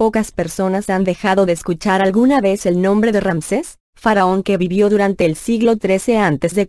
pocas personas han dejado de escuchar alguna vez el nombre de Ramsés, faraón que vivió durante el siglo XIII a.C.,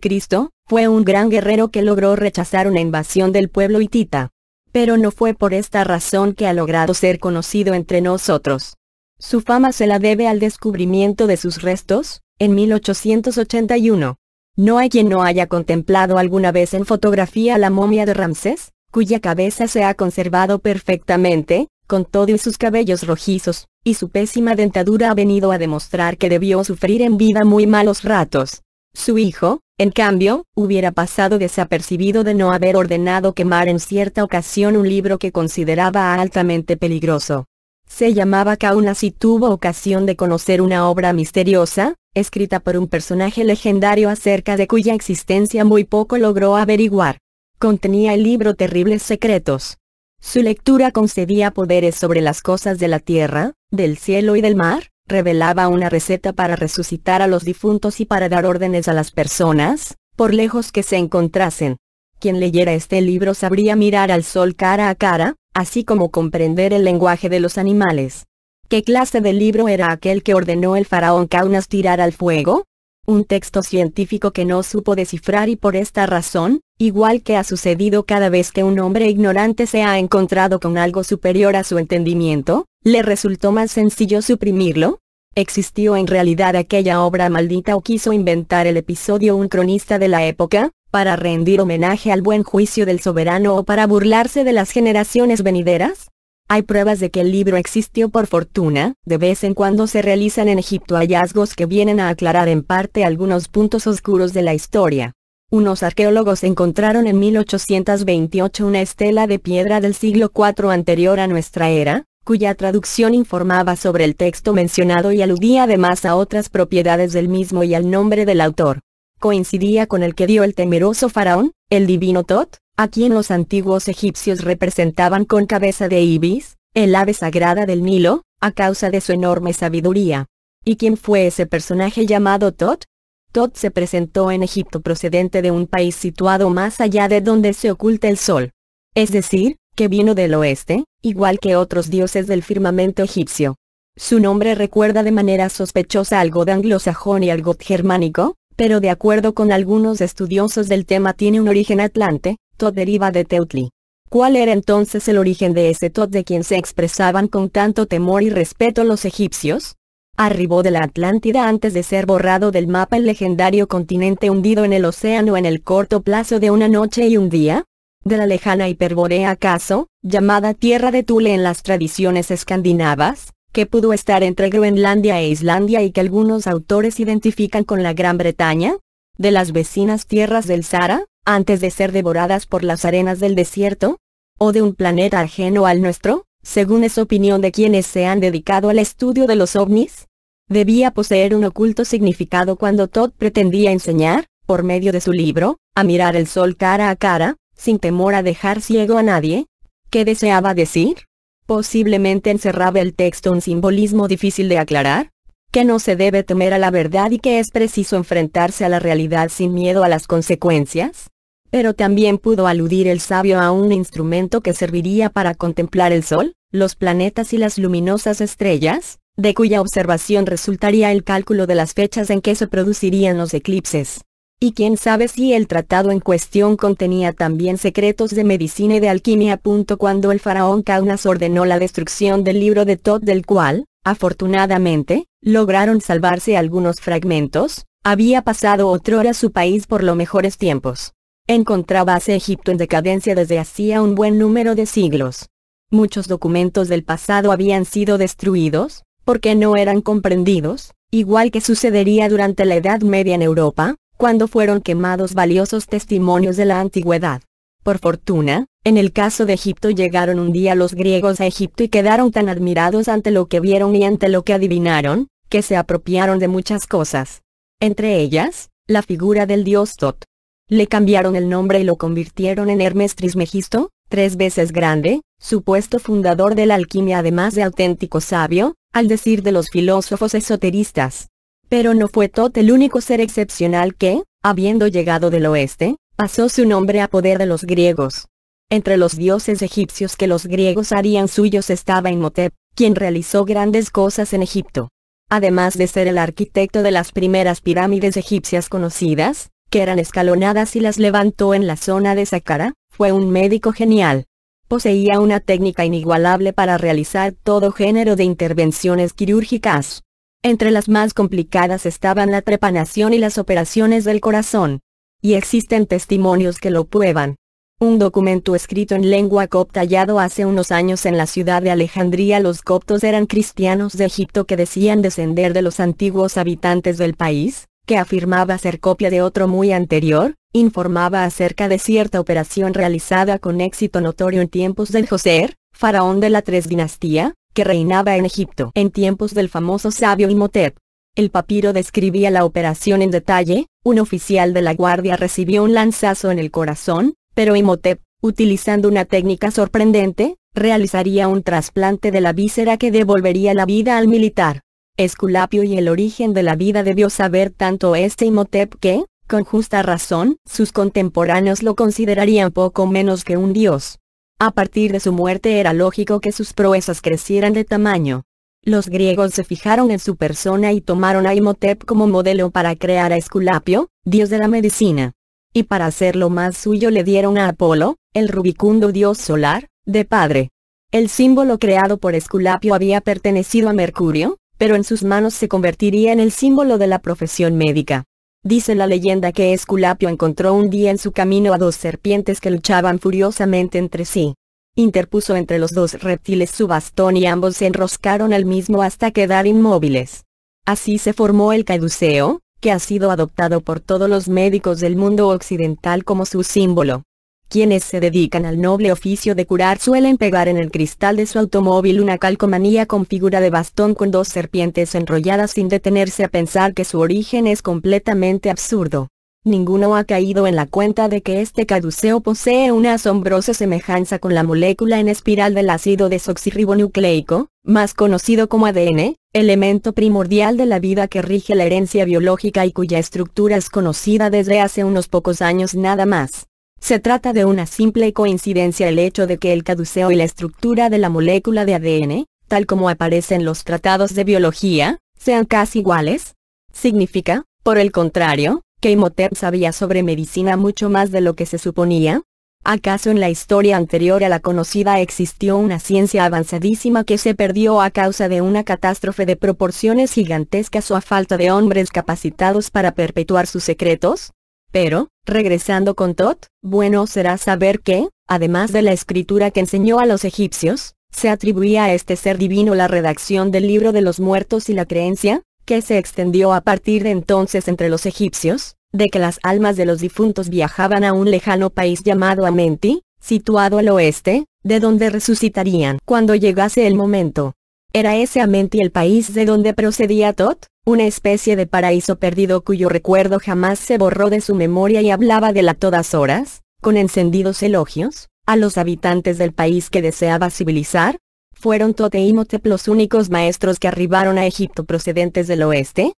fue un gran guerrero que logró rechazar una invasión del pueblo hitita. Pero no fue por esta razón que ha logrado ser conocido entre nosotros. Su fama se la debe al descubrimiento de sus restos, en 1881. No hay quien no haya contemplado alguna vez en fotografía la momia de Ramsés, cuya cabeza se ha conservado perfectamente, con todo y sus cabellos rojizos, y su pésima dentadura ha venido a demostrar que debió sufrir en vida muy malos ratos. Su hijo, en cambio, hubiera pasado desapercibido de no haber ordenado quemar en cierta ocasión un libro que consideraba altamente peligroso. Se llamaba Kaunas y tuvo ocasión de conocer una obra misteriosa, escrita por un personaje legendario acerca de cuya existencia muy poco logró averiguar. Contenía el libro terribles secretos, su lectura concedía poderes sobre las cosas de la tierra, del cielo y del mar, revelaba una receta para resucitar a los difuntos y para dar órdenes a las personas, por lejos que se encontrasen. Quien leyera este libro sabría mirar al sol cara a cara, así como comprender el lenguaje de los animales. ¿Qué clase de libro era aquel que ordenó el faraón Kaunas tirar al fuego? un texto científico que no supo descifrar y por esta razón, igual que ha sucedido cada vez que un hombre ignorante se ha encontrado con algo superior a su entendimiento, le resultó más sencillo suprimirlo? ¿Existió en realidad aquella obra maldita o quiso inventar el episodio un cronista de la época, para rendir homenaje al buen juicio del soberano o para burlarse de las generaciones venideras? Hay pruebas de que el libro existió por fortuna, de vez en cuando se realizan en Egipto hallazgos que vienen a aclarar en parte algunos puntos oscuros de la historia. Unos arqueólogos encontraron en 1828 una estela de piedra del siglo IV anterior a nuestra era, cuya traducción informaba sobre el texto mencionado y aludía además a otras propiedades del mismo y al nombre del autor. Coincidía con el que dio el temeroso faraón, el divino Tot, a quien los antiguos egipcios representaban con cabeza de ibis, el ave sagrada del Nilo, a causa de su enorme sabiduría. ¿Y quién fue ese personaje llamado Tot? Tot se presentó en Egipto procedente de un país situado más allá de donde se oculta el sol. Es decir, que vino del oeste, igual que otros dioses del firmamento egipcio. Su nombre recuerda de manera sospechosa algo god anglosajón y algo germánico, pero de acuerdo con algunos estudiosos del tema tiene un origen atlante, deriva de Teutli. ¿Cuál era entonces el origen de ese Tot de quien se expresaban con tanto temor y respeto los egipcios? Arribó de la Atlántida antes de ser borrado del mapa el legendario continente hundido en el océano en el corto plazo de una noche y un día? ¿De la lejana hiperborea acaso, llamada Tierra de Tule en las tradiciones escandinavas? que pudo estar entre Groenlandia e Islandia y que algunos autores identifican con la Gran Bretaña? de las vecinas tierras del Sahara, antes de ser devoradas por las arenas del desierto? ¿O de un planeta ajeno al nuestro, según es opinión de quienes se han dedicado al estudio de los ovnis? Debía poseer un oculto significado cuando Todd pretendía enseñar, por medio de su libro, a mirar el sol cara a cara, sin temor a dejar ciego a nadie. ¿Qué deseaba decir? Posiblemente encerraba el texto un simbolismo difícil de aclarar, que no se debe temer a la verdad y que es preciso enfrentarse a la realidad sin miedo a las consecuencias? Pero también pudo aludir el sabio a un instrumento que serviría para contemplar el Sol, los planetas y las luminosas estrellas, de cuya observación resultaría el cálculo de las fechas en que se producirían los eclipses. Y quién sabe si el tratado en cuestión contenía también secretos de medicina y de alquimia. Cuando el faraón Kaunas ordenó la destrucción del libro de Tot del cual, Afortunadamente, lograron salvarse algunos fragmentos, había pasado hora su país por los mejores tiempos. Encontrábase Egipto en decadencia desde hacía un buen número de siglos. Muchos documentos del pasado habían sido destruidos, porque no eran comprendidos, igual que sucedería durante la Edad Media en Europa, cuando fueron quemados valiosos testimonios de la antigüedad. Por fortuna, en el caso de Egipto llegaron un día los griegos a Egipto y quedaron tan admirados ante lo que vieron y ante lo que adivinaron, que se apropiaron de muchas cosas. Entre ellas, la figura del dios Tot. Le cambiaron el nombre y lo convirtieron en Hermes Trismegisto, tres veces grande, supuesto fundador de la alquimia además de auténtico sabio, al decir de los filósofos esoteristas. Pero no fue Tot el único ser excepcional que, habiendo llegado del oeste, pasó su nombre a poder de los griegos. Entre los dioses egipcios que los griegos harían suyos estaba Imhotep, quien realizó grandes cosas en Egipto. Además de ser el arquitecto de las primeras pirámides egipcias conocidas, que eran escalonadas y las levantó en la zona de Saqqara, fue un médico genial. Poseía una técnica inigualable para realizar todo género de intervenciones quirúrgicas. Entre las más complicadas estaban la trepanación y las operaciones del corazón y existen testimonios que lo prueban. Un documento escrito en lengua copta hallado hace unos años en la ciudad de Alejandría los coptos eran cristianos de Egipto que decían descender de los antiguos habitantes del país, que afirmaba ser copia de otro muy anterior, informaba acerca de cierta operación realizada con éxito notorio en tiempos del José, faraón de la Tres Dinastía, que reinaba en Egipto en tiempos del famoso sabio Imhotep. El papiro describía la operación en detalle, un oficial de la guardia recibió un lanzazo en el corazón, pero Imhotep, utilizando una técnica sorprendente, realizaría un trasplante de la víscera que devolvería la vida al militar. Esculapio y el origen de la vida debió saber tanto este Imhotep que, con justa razón, sus contemporáneos lo considerarían poco menos que un dios. A partir de su muerte era lógico que sus proezas crecieran de tamaño. Los griegos se fijaron en su persona y tomaron a Imhotep como modelo para crear a Esculapio, dios de la medicina. Y para hacerlo más suyo le dieron a Apolo, el rubicundo dios solar, de padre. El símbolo creado por Esculapio había pertenecido a Mercurio, pero en sus manos se convertiría en el símbolo de la profesión médica. Dice la leyenda que Esculapio encontró un día en su camino a dos serpientes que luchaban furiosamente entre sí interpuso entre los dos reptiles su bastón y ambos se enroscaron al mismo hasta quedar inmóviles. Así se formó el caduceo, que ha sido adoptado por todos los médicos del mundo occidental como su símbolo. Quienes se dedican al noble oficio de curar suelen pegar en el cristal de su automóvil una calcomanía con figura de bastón con dos serpientes enrolladas sin detenerse a pensar que su origen es completamente absurdo. Ninguno ha caído en la cuenta de que este caduceo posee una asombrosa semejanza con la molécula en espiral del ácido desoxirribonucleico, más conocido como ADN, elemento primordial de la vida que rige la herencia biológica y cuya estructura es conocida desde hace unos pocos años nada más. Se trata de una simple coincidencia el hecho de que el caduceo y la estructura de la molécula de ADN, tal como aparece en los tratados de biología, sean casi iguales. Significa, por el contrario, ¿Que Imhotep sabía sobre medicina mucho más de lo que se suponía? ¿Acaso en la historia anterior a la conocida existió una ciencia avanzadísima que se perdió a causa de una catástrofe de proporciones gigantescas o a falta de hombres capacitados para perpetuar sus secretos? Pero, regresando con Tot, bueno será saber que, además de la escritura que enseñó a los egipcios, se atribuía a este ser divino la redacción del libro de los muertos y la creencia, que se extendió a partir de entonces entre los egipcios, de que las almas de los difuntos viajaban a un lejano país llamado Amenti, situado al oeste, de donde resucitarían cuando llegase el momento. Era ese Amenti el país de donde procedía Tot, una especie de paraíso perdido cuyo recuerdo jamás se borró de su memoria y hablaba de la todas horas, con encendidos elogios, a los habitantes del país que deseaba civilizar, ¿Fueron Tote y Motep los únicos maestros que arribaron a Egipto procedentes del oeste?